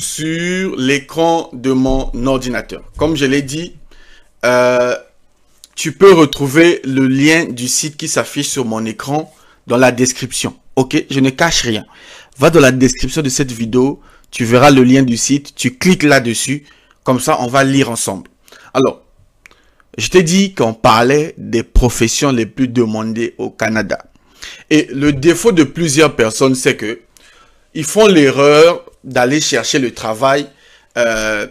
sur l'écran de mon ordinateur. Comme je l'ai dit, euh, tu peux retrouver le lien du site qui s'affiche sur mon écran dans la description. Ok, je ne cache rien. Va dans la description de cette vidéo, tu verras le lien du site, tu cliques là-dessus, comme ça on va lire ensemble. Alors, je t'ai dit qu'on parlait des professions les plus demandées au Canada. Et le défaut de plusieurs personnes, c'est que ils font l'erreur d'aller chercher le travail euh,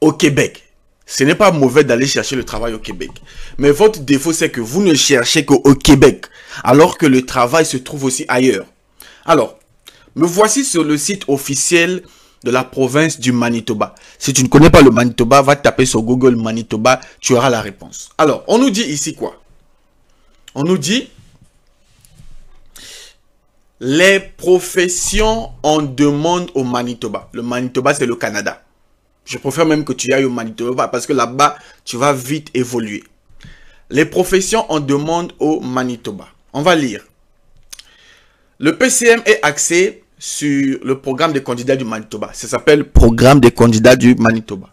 au Québec. Ce n'est pas mauvais d'aller chercher le travail au Québec. Mais votre défaut, c'est que vous ne cherchez qu'au Québec, alors que le travail se trouve aussi ailleurs. Alors, me voici sur le site officiel de la province du Manitoba. Si tu ne connais pas le Manitoba, va taper sur Google Manitoba, tu auras la réponse. Alors, on nous dit ici quoi On nous dit les professions en demande au Manitoba. Le Manitoba, c'est le Canada. Je préfère même que tu ailles au Manitoba parce que là-bas, tu vas vite évoluer. Les professions en demande au Manitoba. On va lire. Le PCM est axé sur le programme des candidats du Manitoba. Ça s'appelle Programme des candidats du Manitoba.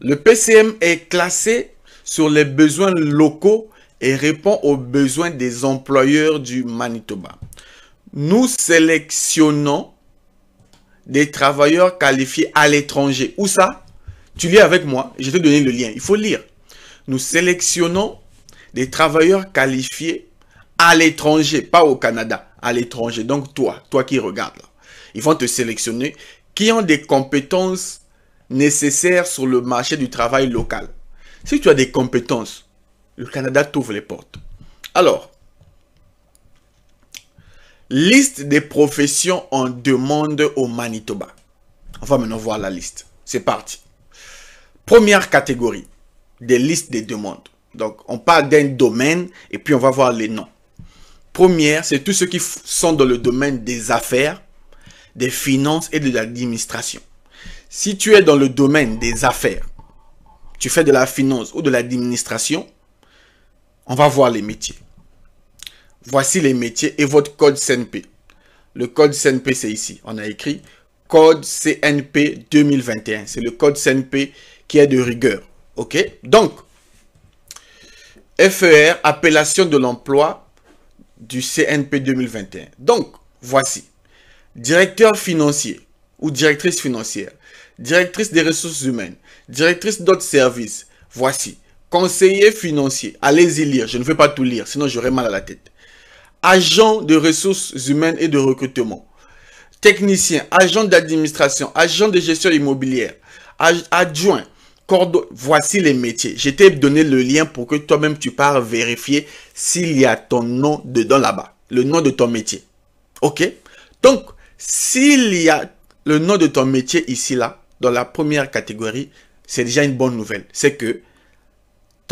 Le PCM est classé sur les besoins locaux et répond aux besoins des employeurs du Manitoba nous sélectionnons des travailleurs qualifiés à l'étranger. Où ça Tu lis avec moi, je vais te donner le lien. Il faut lire. Nous sélectionnons des travailleurs qualifiés à l'étranger, pas au Canada, à l'étranger. Donc toi, toi qui regardes, ils vont te sélectionner qui ont des compétences nécessaires sur le marché du travail local. Si tu as des compétences, le Canada t'ouvre les portes. Alors, Liste des professions en demande au Manitoba. On va maintenant voir la liste. C'est parti. Première catégorie, des listes des demandes. Donc, on parle d'un domaine et puis on va voir les noms. Première, c'est tous ceux qui sont dans le domaine des affaires, des finances et de l'administration. Si tu es dans le domaine des affaires, tu fais de la finance ou de l'administration, on va voir les métiers voici les métiers et votre code CNP. Le code CNP, c'est ici. On a écrit code CNP 2021. C'est le code CNP qui est de rigueur. OK Donc, FER, appellation de l'emploi du CNP 2021. Donc, voici. Directeur financier ou directrice financière, directrice des ressources humaines, directrice d'autres services. Voici conseiller financier, allez-y lire, je ne vais pas tout lire, sinon j'aurai mal à la tête. Agent de ressources humaines et de recrutement, technicien, agent d'administration, agent de gestion immobilière, adjoint, voici les métiers. Je t'ai donné le lien pour que toi-même tu pars vérifier s'il y a ton nom dedans là-bas, le nom de ton métier. Ok Donc, s'il y a le nom de ton métier ici là, dans la première catégorie, c'est déjà une bonne nouvelle. C'est que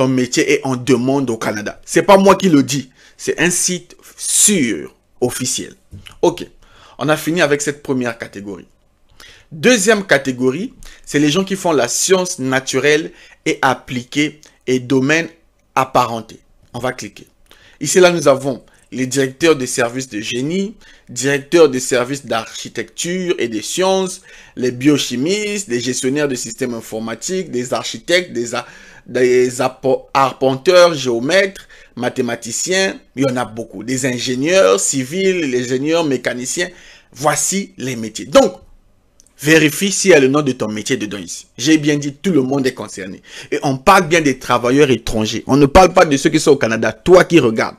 métier et en demande au Canada. C'est pas moi qui le dis. C'est un site sûr, officiel. Ok. On a fini avec cette première catégorie. Deuxième catégorie, c'est les gens qui font la science naturelle et appliquée et domaine apparenté. On va cliquer. Ici, là, nous avons les directeurs des services de génie, directeurs des services d'architecture et des sciences, les biochimistes, les gestionnaires de systèmes informatiques, des architectes, des, des arpenteurs, géomètres, mathématiciens, il y en a beaucoup, des ingénieurs civils, les ingénieurs mécaniciens. Voici les métiers. Donc, Vérifie s'il y a le nom de ton métier dedans ici. J'ai bien dit, tout le monde est concerné. Et on parle bien des travailleurs étrangers. On ne parle pas de ceux qui sont au Canada. Toi qui regardes.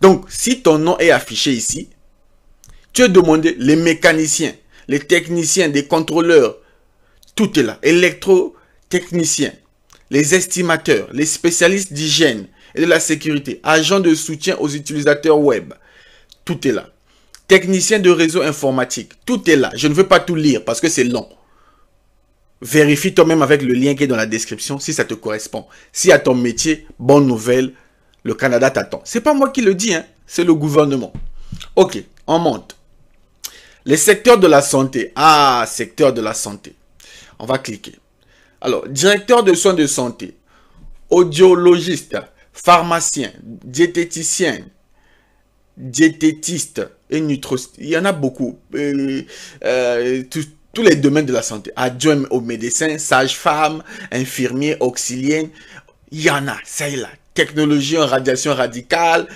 Donc, si ton nom est affiché ici, tu es demandé les mécaniciens, les techniciens, les contrôleurs, tout est là. Électrotechniciens, les estimateurs, les spécialistes d'hygiène et de la sécurité, agents de soutien aux utilisateurs web, tout est là. Technicien de réseau informatique, tout est là. Je ne veux pas tout lire parce que c'est long. Vérifie toi-même avec le lien qui est dans la description si ça te correspond. Si à ton métier, bonne nouvelle, le Canada t'attend. C'est pas moi qui le dis, hein, c'est le gouvernement. Ok, on monte. Les secteurs de la santé. Ah, secteur de la santé. On va cliquer. Alors, directeur de soins de santé, audiologiste, pharmacien, diététicien, diététiste et nutriste. Il y en a beaucoup. Euh, euh, tous les domaines de la santé. Adjoint aux médecins, sage-femme, infirmier, auxiliaire. Il y en a, ça y est là technologie en radiation radicale,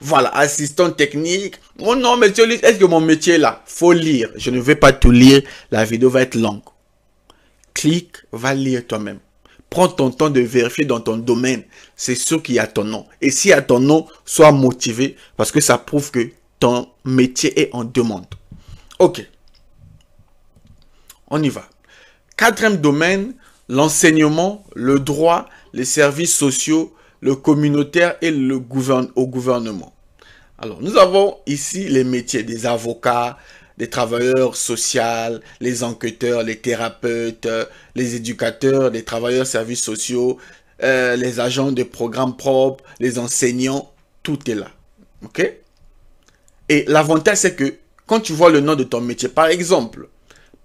voilà, assistant technique. Oh non, monsieur, est-ce que mon métier est là Faut lire. Je ne vais pas tout lire. La vidéo va être longue. Clique, va lire toi-même. Prends ton temps de vérifier dans ton domaine. C'est sûr qu'il y a ton nom. Et s'il y a ton nom, sois motivé parce que ça prouve que ton métier est en demande. Ok. On y va. Quatrième domaine, l'enseignement, le droit, les services sociaux, le communautaire et le au gouvernement. Alors, nous avons ici les métiers des avocats, des travailleurs sociaux, les enquêteurs, les thérapeutes, euh, les éducateurs, les travailleurs services sociaux, euh, les agents de programmes propres, les enseignants, tout est là. OK Et l'avantage, c'est que quand tu vois le nom de ton métier, par exemple,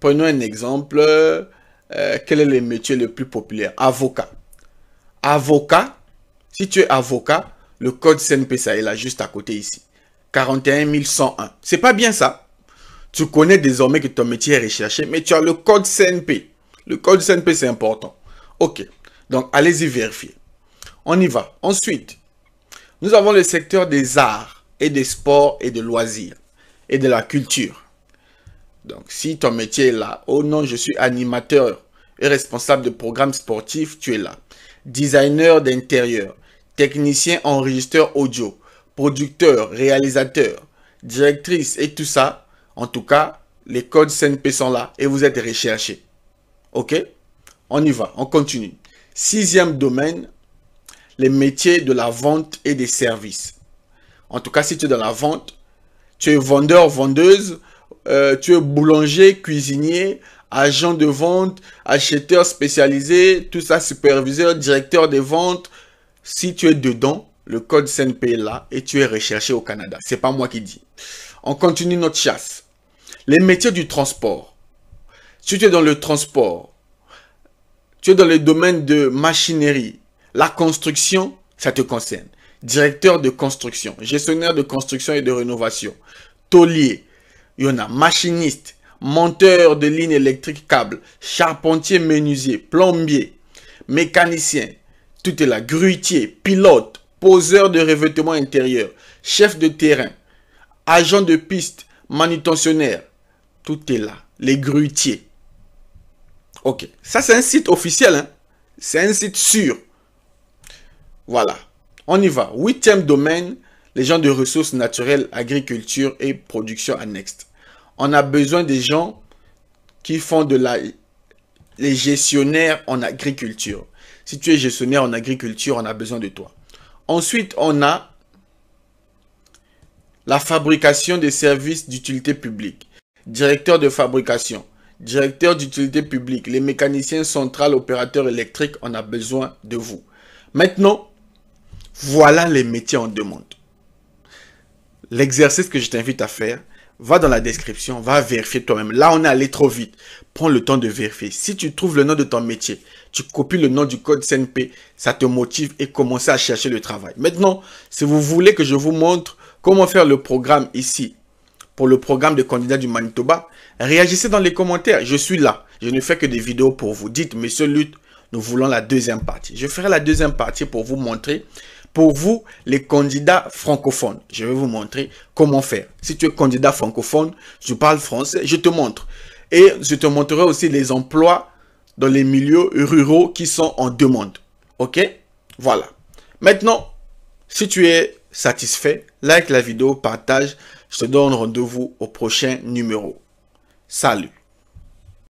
prenons un exemple, euh, quel est le métier le plus populaire Avocat. Avocat, si tu es avocat, le code CNP, ça est là juste à côté ici. 41 101. C'est pas bien ça. Tu connais désormais que ton métier est recherché, mais tu as le code CNP. Le code CNP, c'est important. OK. Donc, allez-y vérifier. On y va. Ensuite, nous avons le secteur des arts et des sports et de loisirs et de la culture. Donc, si ton métier est là, oh non, je suis animateur et responsable de programmes sportifs, tu es là. Designer d'intérieur, technicien enregistreur audio, producteur, réalisateur, directrice et tout ça, en tout cas, les codes CNP sont là et vous êtes recherché. OK On y va, on continue. Sixième domaine, les métiers de la vente et des services. En tout cas, si tu es dans la vente, tu es vendeur, vendeuse, euh, tu es boulanger, cuisinier, agent de vente, acheteur spécialisé, tout ça, superviseur, directeur des ventes, si tu es dedans, le code SNP est là et tu es recherché au Canada. C'est pas moi qui dis. On continue notre chasse. Les métiers du transport. Si tu es dans le transport, tu es dans le domaine de machinerie, la construction, ça te concerne. Directeur de construction, gestionnaire de construction et de rénovation, taulier, il y en a machiniste, monteur de lignes électriques câbles, charpentier menuisier, plombier, mécanicien, tout est là. Gruitier, pilote, poseur de revêtement intérieur, chef de terrain, agent de piste, manutentionnaire. Tout est là. Les gruitiers. Ok. Ça, c'est un site officiel. Hein. C'est un site sûr. Voilà. On y va. Huitième domaine, les gens de ressources naturelles, agriculture et production annexe. On a besoin des gens qui font de la... les gestionnaires en agriculture. Si tu es gestionnaire en agriculture, on a besoin de toi. Ensuite, on a la fabrication des services d'utilité publique. Directeur de fabrication, directeur d'utilité publique, les mécaniciens centrales, opérateurs électriques, on a besoin de vous. Maintenant, voilà les métiers en demande. L'exercice que je t'invite à faire, va dans la description, va vérifier toi-même. Là, on est allé trop vite. Prends le temps de vérifier. Si tu trouves le nom de ton métier, tu copies le nom du code CNP, ça te motive et commencer à chercher le travail. Maintenant, si vous voulez que je vous montre comment faire le programme ici, pour le programme de candidats du Manitoba, réagissez dans les commentaires. Je suis là. Je ne fais que des vidéos pour vous. Dites, monsieur Lutte, nous voulons la deuxième partie. Je ferai la deuxième partie pour vous montrer, pour vous, les candidats francophones. Je vais vous montrer comment faire. Si tu es candidat francophone, tu parles français, je te montre. Et je te montrerai aussi les emplois dans les milieux ruraux qui sont en demande. Ok Voilà. Maintenant, si tu es satisfait, like la vidéo, partage. Je te donne rendez-vous au prochain numéro. Salut